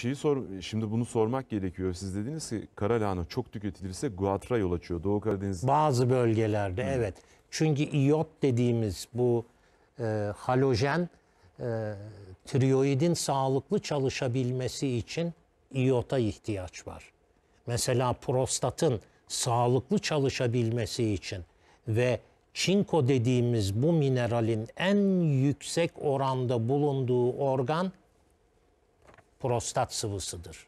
Şeyi sor, şimdi bunu sormak gerekiyor. Siz dediniz ki kara lahana çok tüketilirse guatra yol açıyor Doğu Karadeniz. Bazı bölgelerde hmm. evet. Çünkü iot dediğimiz bu e, halojen e, tiroidin sağlıklı çalışabilmesi için iota ihtiyaç var. Mesela prostatın sağlıklı çalışabilmesi için ve çinko dediğimiz bu mineralin en yüksek oranda bulunduğu organ prostat sıvısıdır.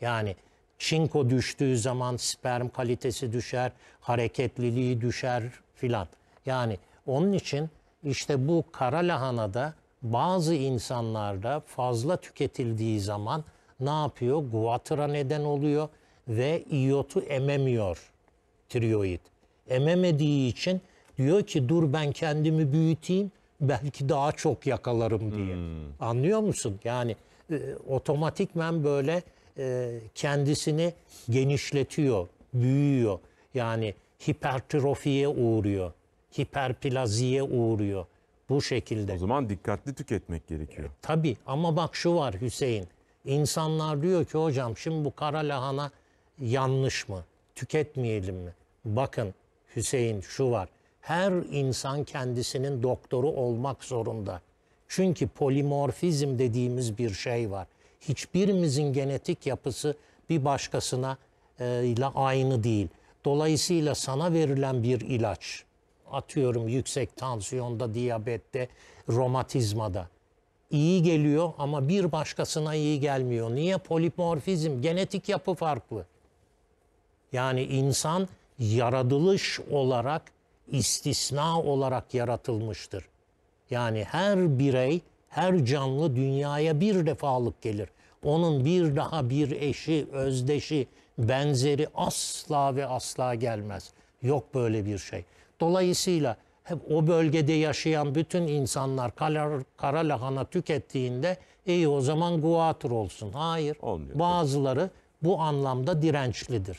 Yani çinko düştüğü zaman sperm kalitesi düşer, hareketliliği düşer filan. Yani onun için işte bu kara lahanada bazı insanlarda fazla tüketildiği zaman ne yapıyor? Guatıra neden oluyor ve iyotu ememiyor tiroid. Ememediği için diyor ki dur ben kendimi büyüteyim belki daha çok yakalarım diye. Hmm. Anlıyor musun? Yani e, otomatikmen böyle e, kendisini genişletiyor, büyüyor. Yani hipertrofiye uğruyor, hiperplaziye uğruyor. Bu şekilde. O zaman dikkatli tüketmek gerekiyor. E, tabii ama bak şu var Hüseyin. İnsanlar diyor ki hocam şimdi bu kara lahana yanlış mı? Tüketmeyelim mi? Bakın Hüseyin şu var. Her insan kendisinin doktoru olmak zorunda. Çünkü polimorfizm dediğimiz bir şey var. Hiçbirimizin genetik yapısı bir başkasına e, ile aynı değil. Dolayısıyla sana verilen bir ilaç atıyorum yüksek tansiyonda, diyabette, romatizmada iyi geliyor ama bir başkasına iyi gelmiyor. Niye? Polimorfizm, genetik yapı farklı. Yani insan yaratılış olarak istisna olarak yaratılmıştır. Yani her birey, her canlı dünyaya bir defalık gelir. Onun bir daha bir eşi, özdeşi, benzeri asla ve asla gelmez. Yok böyle bir şey. Dolayısıyla hep o bölgede yaşayan bütün insanlar kara, kara lahana tükettiğinde iyi o zaman guatr olsun. Hayır. Olmuyor. Bazıları bu anlamda dirençlidir.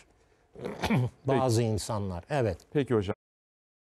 Bazı Peki. insanlar. Evet. Peki hocam.